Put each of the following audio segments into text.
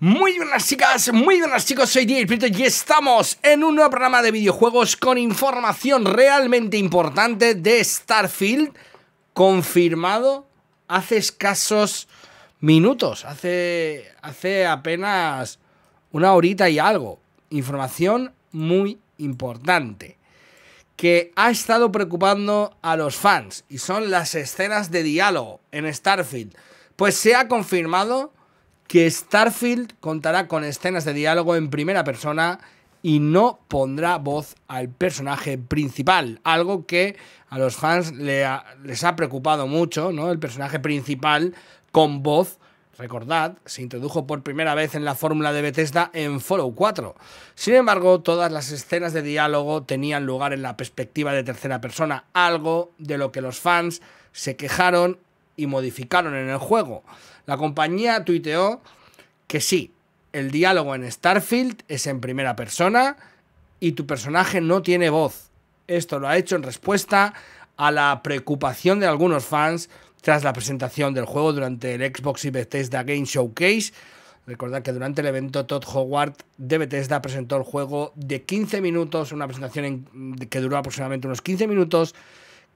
Muy buenas chicas, muy buenas chicos, soy Diego y estamos en un nuevo programa de videojuegos con información realmente importante de Starfield confirmado hace escasos minutos, hace, hace apenas una horita y algo. Información muy importante que ha estado preocupando a los fans y son las escenas de diálogo en Starfield. Pues se ha confirmado que Starfield contará con escenas de diálogo en primera persona y no pondrá voz al personaje principal, algo que a los fans les ha preocupado mucho, ¿no? El personaje principal con voz, recordad, se introdujo por primera vez en la fórmula de Bethesda en Fallout 4. Sin embargo, todas las escenas de diálogo tenían lugar en la perspectiva de tercera persona, algo de lo que los fans se quejaron y modificaron en el juego. La compañía tuiteó que sí, el diálogo en Starfield es en primera persona y tu personaje no tiene voz. Esto lo ha hecho en respuesta a la preocupación de algunos fans tras la presentación del juego durante el Xbox y Bethesda Game Showcase. Recordad que durante el evento Todd Howard de Bethesda presentó el juego de 15 minutos, una presentación que duró aproximadamente unos 15 minutos,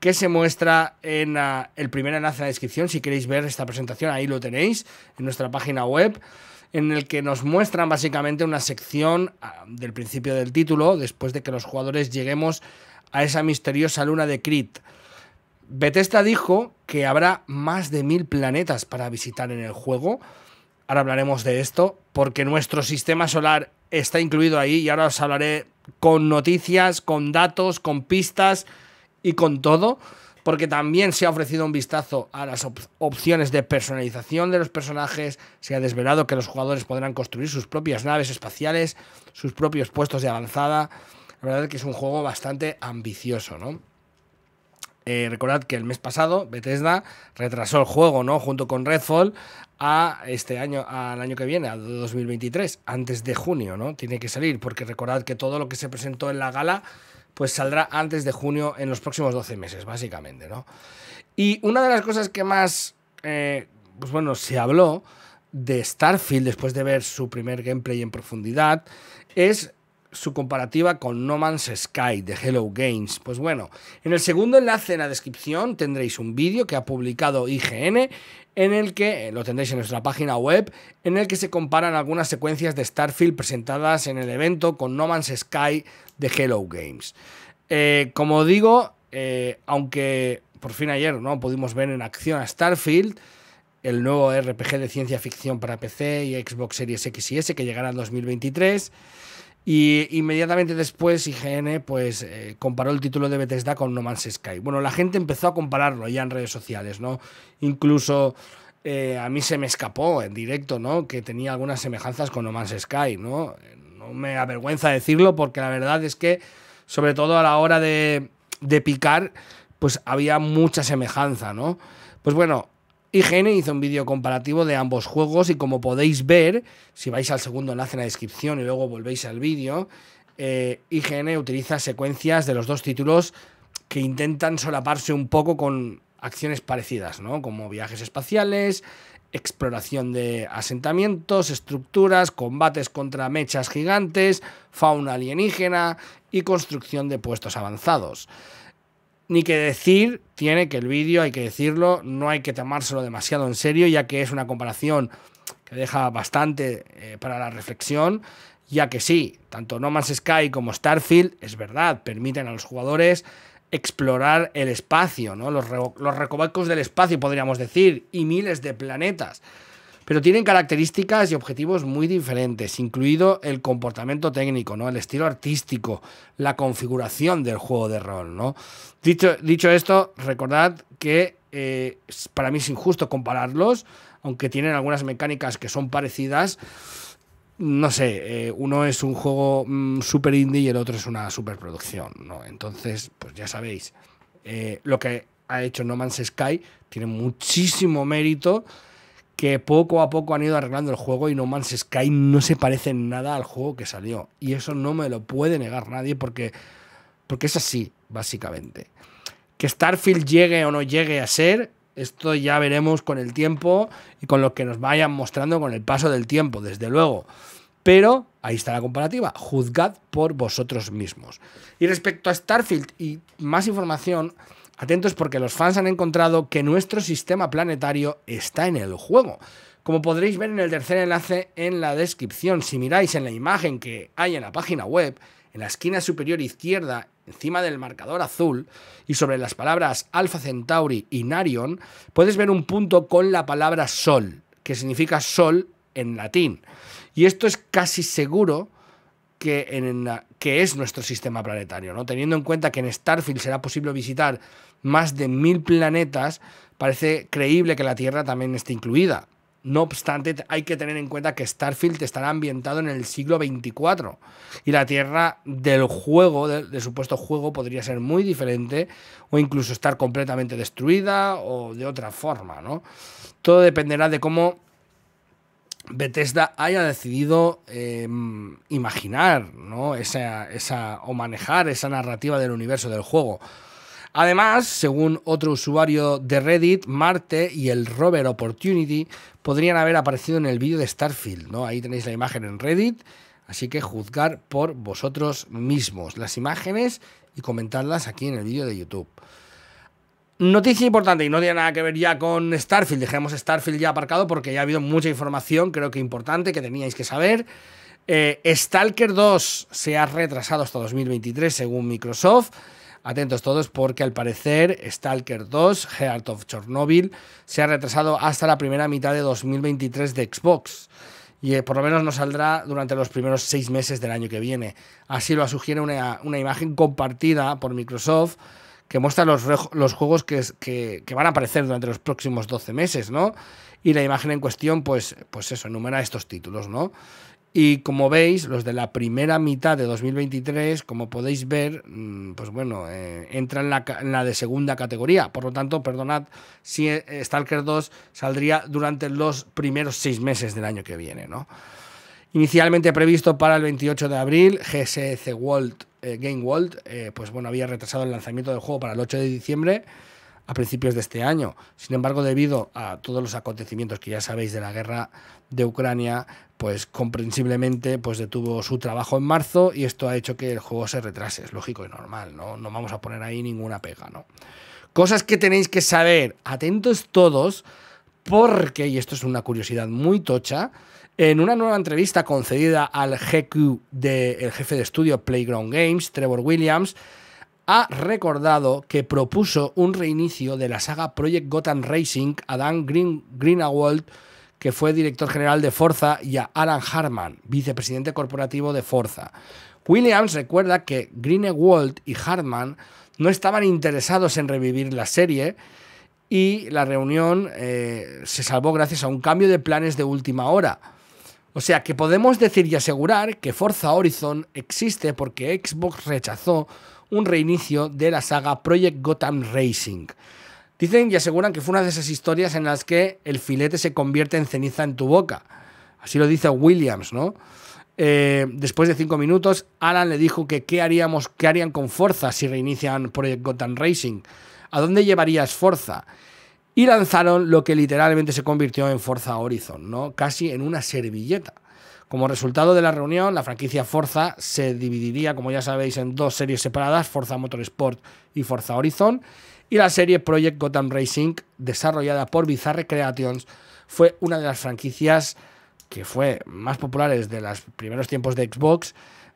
que se muestra en ah, el primer enlace en la descripción. Si queréis ver esta presentación, ahí lo tenéis, en nuestra página web, en el que nos muestran básicamente una sección ah, del principio del título, después de que los jugadores lleguemos a esa misteriosa luna de Crit. Bethesda dijo que habrá más de mil planetas para visitar en el juego. Ahora hablaremos de esto, porque nuestro sistema solar está incluido ahí y ahora os hablaré con noticias, con datos, con pistas y con todo, porque también se ha ofrecido un vistazo a las opciones de personalización de los personajes, se ha desvelado que los jugadores podrán construir sus propias naves espaciales, sus propios puestos de avanzada. La verdad es que es un juego bastante ambicioso, ¿no? Eh, recordad que el mes pasado Bethesda retrasó el juego, ¿no? Junto con Redfall a este año, al año que viene, al 2023, antes de junio, ¿no? Tiene que salir, porque recordad que todo lo que se presentó en la gala pues saldrá antes de junio en los próximos 12 meses, básicamente, ¿no? Y una de las cosas que más, eh, pues bueno, se habló de Starfield después de ver su primer gameplay en profundidad es su comparativa con No Man's Sky de Hello Games. Pues bueno, en el segundo enlace en la descripción tendréis un vídeo que ha publicado IGN en el que, eh, lo tendréis en nuestra página web, en el que se comparan algunas secuencias de Starfield presentadas en el evento con No Man's Sky de Hello Games. Eh, como digo, eh, aunque por fin ayer no pudimos ver en acción a Starfield, el nuevo RPG de ciencia ficción para PC y Xbox Series X y S que llegará en 2023, y inmediatamente después IGN pues eh, comparó el título de Bethesda con No Man's Sky. Bueno, la gente empezó a compararlo ya en redes sociales, ¿no? Incluso eh, a mí se me escapó en directo, ¿no? Que tenía algunas semejanzas con No Man's Sky, ¿no? No me avergüenza decirlo porque la verdad es que, sobre todo a la hora de, de picar, pues había mucha semejanza, ¿no? Pues bueno, IGN hizo un vídeo comparativo de ambos juegos y como podéis ver, si vais al segundo enlace en la descripción y luego volvéis al vídeo, IGN eh, utiliza secuencias de los dos títulos que intentan solaparse un poco con acciones parecidas, ¿no? Como viajes espaciales, exploración de asentamientos, estructuras, combates contra mechas gigantes, fauna alienígena y construcción de puestos avanzados. Ni que decir, tiene que el vídeo, hay que decirlo, no hay que tomárselo demasiado en serio, ya que es una comparación que deja bastante eh, para la reflexión, ya que sí, tanto No Man's Sky como Starfield, es verdad, permiten a los jugadores explorar el espacio, ¿no? los, recobacos los del espacio, podríamos decir, y miles de planetas pero tienen características y objetivos muy diferentes, incluido el comportamiento técnico, ¿no? el estilo artístico, la configuración del juego de rol. ¿no? Dicho, dicho esto, recordad que eh, para mí es injusto compararlos, aunque tienen algunas mecánicas que son parecidas. No sé, eh, uno es un juego súper mm, super indie y el otro es una superproducción, ¿no? Entonces, pues ya sabéis, eh, lo que ha hecho No Man's Sky tiene muchísimo mérito que poco a poco han ido arreglando el juego y No Man's Sky no se parece en nada al juego que salió. Y eso no me lo puede negar nadie porque, porque es así, básicamente. Que Starfield llegue o no llegue a ser, esto ya veremos con el tiempo y con lo que nos vayan mostrando con el paso del tiempo, desde luego. Pero ahí está la comparativa. Juzgad por vosotros mismos. Y respecto a Starfield y más información, Atentos porque los fans han encontrado que nuestro sistema planetario está en el juego. Como podréis ver en el tercer enlace en la descripción, si miráis en la imagen que hay en la página web, en la esquina superior izquierda, encima del marcador azul, y sobre las palabras Alpha Centauri y Narion, puedes ver un punto con la palabra Sol, que significa Sol en latín. Y esto es casi seguro que, es nuestro sistema planetario. ¿no? Teniendo en cuenta que en Starfield será posible visitar más de mil planetas, parece creíble que la Tierra también esté incluida. No obstante, hay que tener en cuenta que Starfield estará ambientado en el siglo XXIV y la Tierra del juego, del, supuesto juego, podría ser muy diferente o incluso estar completamente destruida o de otra forma. ¿no? Todo dependerá de cómo Bethesda haya decidido em, imaginar o manejar esa narrativa del universo del juego. Además, según otro usuario de Reddit, Marte y el rover Opportunity podrían haber aparecido en el vídeo de Starfield. ¿no? Ahí tenéis la imagen en Reddit, así que juzgar por vosotros mismos las imágenes y comentarlas aquí en el vídeo de YouTube. Noticia importante y no tiene nada que ver ya con Starfield. Dejemos Starfield ya aparcado porque ya ha habido mucha información, creo que importante, que teníais que saber. Eh, Stalker 2 se ha retrasado hasta 2023 según Microsoft. Atentos todos porque al parecer Stalker 2, Heart of Chernobyl, se ha retrasado hasta la primera mitad de 2023 de Xbox. Y eh, por lo menos no saldrá durante los primeros seis meses del año que viene. Así lo sugiere una imagen compartida por Microsoft que muestra los, juegos que, van a aparecer durante los próximos 12 meses, ¿no? Y la imagen en cuestión, pues, pues eso, enumera estos títulos, ¿no? Y como veis, los de la primera mitad de 2023, como podéis ver, mm, pues bueno, eh, entra en la, de segunda categoría. Por lo tanto, perdonad si eh, Stalker 2 saldría durante los primeros seis meses del año que viene, Inicialmente previsto para el 28 de abril, GSC World eh, Game World, eh, pues bueno, había retrasado el lanzamiento del juego para el 8 de diciembre a principios de este año. Sin embargo, debido a todos los acontecimientos que ya sabéis de la guerra de Ucrania, pues comprensiblemente pues detuvo su trabajo en marzo y esto ha hecho que el juego se retrase, es lógico y normal, ¿no? No vamos a poner ahí ninguna pega, ¿no? Cosas que tenéis que saber, atentos todos, porque, y esto es una curiosidad muy tocha, en una nueva entrevista concedida al GQ del jefe de estudio Playground Games, Trevor Williams, ha recordado que propuso un reinicio de la saga Project Gotham Racing a Dan Green, que fue director general de Forza, y a Alan Hartman, vicepresidente corporativo de Forza. Williams recuerda que Greenewald y Hartman no estaban interesados en revivir la serie y la reunión eh, se salvó gracias a un cambio de planes de última hora. O sea que podemos decir y asegurar que Forza Horizon existe porque Xbox rechazó un reinicio de la saga Project Gotham Racing. Dicen y aseguran que fue una de esas historias en las que el filete se convierte en ceniza en tu boca. Así lo dice Williams, ¿no? Eh, después de cinco minutos, Alan le dijo que qué haríamos, qué harían con Forza si reinician Project Gotham Racing. ¿A dónde llevarías Forza? y lanzaron lo que literalmente se convirtió en Forza Horizon, ¿no? casi en una servilleta. Como resultado de la reunión, la franquicia Forza se dividiría, como ya sabéis, en dos series separadas, Forza Motorsport y Forza Horizon, y la serie Project Gotham Racing, desarrollada por Bizarre Creations, fue una de las franquicias que fue más populares de los primeros tiempos de Xbox,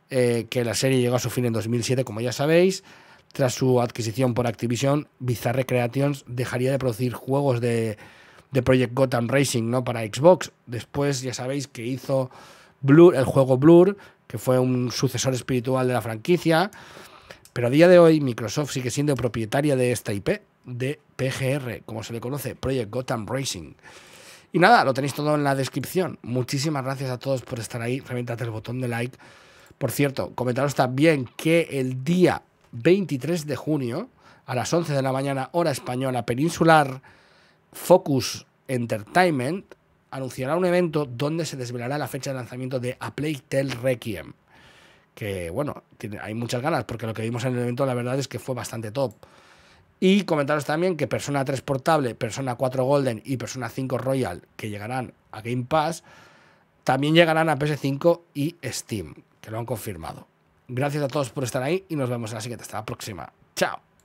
eh, que la serie llegó a su fin en 2007, como ya sabéis, tras su adquisición por Activision, Bizarre Creations dejaría de producir juegos de, Project Gotham Racing ¿no? para Xbox. Después ya sabéis que hizo Blur, el juego Blur, que fue un sucesor espiritual de la franquicia. Pero a día de hoy Microsoft sigue siendo propietaria de esta IP, de PGR, como se le conoce, Project Gotham Racing. Y nada, lo tenéis todo en la descripción. Muchísimas gracias a todos por estar ahí. Reventad el botón de like. Por cierto, comentaros también que el día 23 de junio, a las 11 de la mañana, hora española peninsular, Focus Entertainment anunciará un evento donde se desvelará la fecha de lanzamiento de A Plague Tale Requiem. Que bueno, tiene, hay muchas ganas, porque lo que vimos en el evento la verdad es que fue bastante top. Y comentaros también que Persona 3 Portable, Persona 4 Golden y Persona 5 Royal, que llegarán a Game Pass, también llegarán a PS5 y Steam, que lo han confirmado. Gracias a todos por estar ahí y nos vemos en la siguiente. Hasta la próxima. Chao.